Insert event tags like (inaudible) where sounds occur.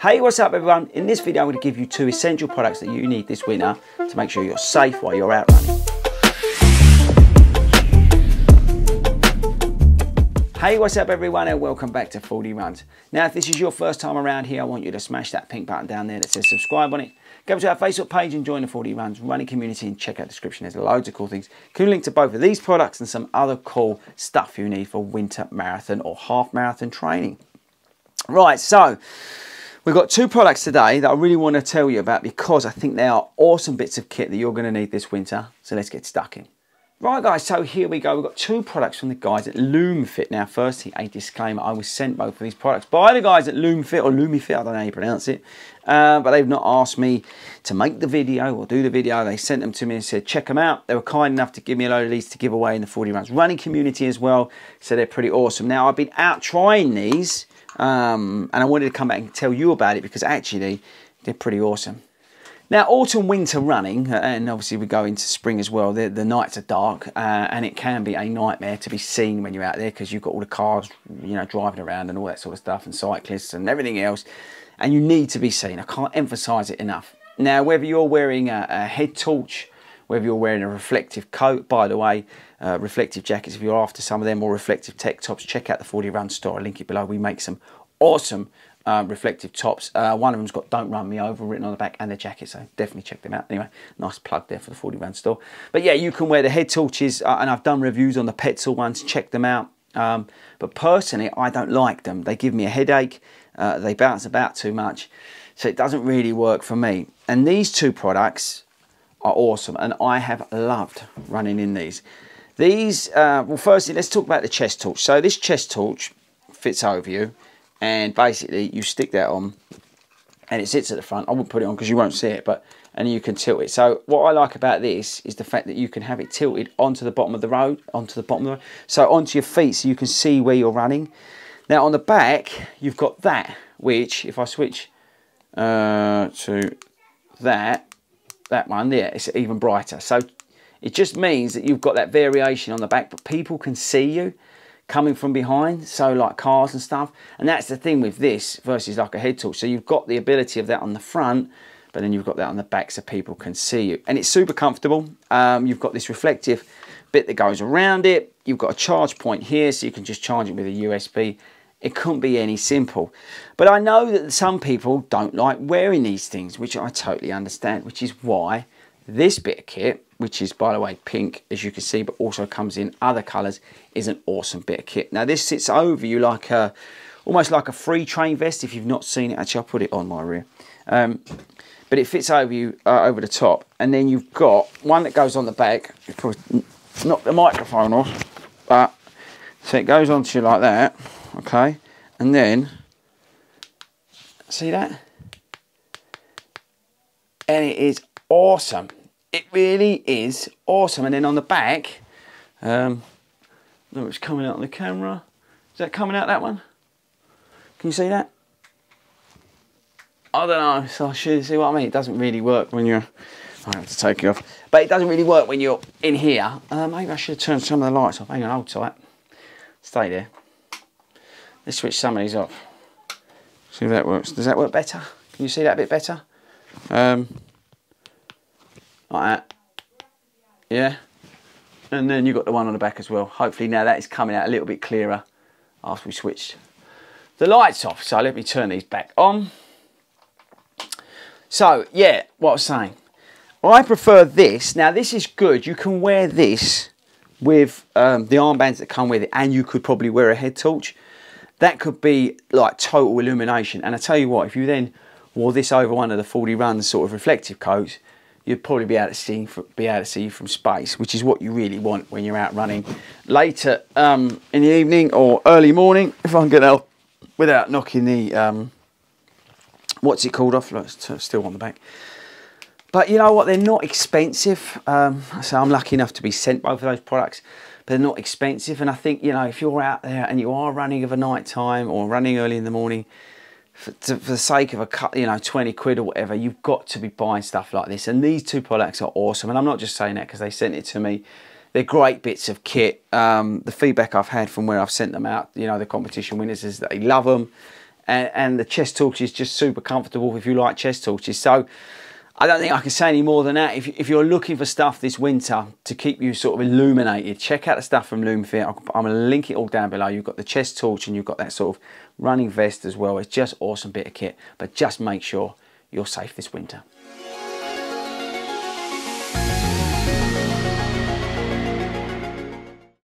Hey, what's up everyone? In this video, I'm going to give you two essential products that you need this winter to make sure you're safe while you're out running. Hey, what's up everyone and welcome back to 40 Runs. Now, if this is your first time around here, I want you to smash that pink button down there that says subscribe on it. Go to our Facebook page and join the 40 Runs running community and check out the description. There's loads of cool things. Can link to both of these products and some other cool stuff you need for winter marathon or half marathon training. Right, so we've got two products today that I really want to tell you about because I think they are awesome bits of kit that you're going to need this winter. So let's get stuck in. Right guys, so here we go. We've got two products from the guys at LoomFit. Now firstly, a disclaimer, I was sent both of these products by the guys at LoomFit or Loomifit. I don't know how you pronounce it. Uh, but they've not asked me to make the video or do the video. They sent them to me and said, check them out. They were kind enough to give me a load of these to give away in the 40 rounds running community as well. So they're pretty awesome. Now I've been out trying these um, and I wanted to come back and tell you about it because actually they're pretty awesome. Now, autumn, winter running, uh, and obviously we go into spring as well, the, the nights are dark uh, and it can be a nightmare to be seen when you're out there because you've got all the cars, you know, driving around and all that sort of stuff and cyclists and everything else. And you need to be seen. I can't emphasize it enough. Now, whether you're wearing a, a head torch whether you're wearing a reflective coat. By the way, uh, reflective jackets, if you're after some of them, or reflective tech tops, check out the 40 Run store. I link it below. We make some awesome uh, reflective tops. Uh, one of them's got Don't Run Me Over written on the back and the jacket, so definitely check them out. Anyway, nice plug there for the 40 run store. But yeah, you can wear the head torches, uh, and I've done reviews on the Petzl ones, check them out. Um, but personally, I don't like them. They give me a headache, uh, they bounce about too much, so it doesn't really work for me. And these two products, are awesome and I have loved running in these. These, uh, well firstly let's talk about the chest torch. So this chest torch fits over you and basically you stick that on and it sits at the front. I wouldn't put it on because you won't see it but and you can tilt it. So what I like about this is the fact that you can have it tilted onto the bottom of the road, onto the bottom of the road, so onto your feet so you can see where you're running. Now on the back you've got that which if I switch uh, to that that one there, it's even brighter. So it just means that you've got that variation on the back, but people can see you coming from behind, so like cars and stuff. And that's the thing with this versus like a head torch. So you've got the ability of that on the front, but then you've got that on the back so people can see you. And it's super comfortable. Um, you've got this reflective bit that goes around it. You've got a charge point here, so you can just charge it with a USB it couldn't be any simple. But I know that some people don't like wearing these things, which I totally understand, which is why this bit of kit, which is by the way pink as you can see, but also comes in other colours, is an awesome bit of kit. Now this sits over you like a, almost like a free train vest. If you've not seen it, actually I'll put it on my rear. Um, but it fits over you uh, over the top, and then you've got one that goes on the back. You knock the microphone off, but so it goes onto you like that okay and then see that and it is awesome it really is awesome and then on the back um, no it's coming out on the camera is that coming out that one can you see that I don't know so I should see what I mean it doesn't really work when you're I have to take it off but it doesn't really work when you're in here uh, maybe I should turn some of the lights off hang on hold tight stay there Let's switch some of these off. See if that works. Does that work better? Can you see that a bit better? Um, like that. Yeah. And then you've got the one on the back as well. Hopefully now that is coming out a little bit clearer after we switched the lights off. So let me turn these back on. So yeah, what I was saying. Well, I prefer this. Now this is good. You can wear this with um, the armbands that come with it and you could probably wear a head torch. That could be like total illumination. And I tell you what, if you then wore this over one of the 40 runs sort of reflective coats, you'd probably be able to see be able to see from space, which is what you really want when you're out running later um, in the evening or early morning. (laughs) If I am get out without knocking the um, what's it called off? Look, still on the back. But you know what? They're not expensive. Um, so I'm lucky enough to be sent both of those products but they're not expensive. And I think, you know, if you're out there and you are running of a night time or running early in the morning, for, to, for the sake of a cut, you know, 20 quid or whatever, you've got to be buying stuff like this. And these two products are awesome. And I'm not just saying that because they sent it to me. They're great bits of kit. Um, the feedback I've had from where I've sent them out, you know, the competition winners is that they love them. And, and the chest torch is just super comfortable if you like chest torches. So, I don't think I can say any more than that. If, if you're looking for stuff this winter to keep you sort of illuminated, check out the stuff from Loomfit. I'm going to link it all down below. You've got the chest torch and you've got that sort of running vest as well. It's just awesome bit of kit, but just make sure you're safe this winter.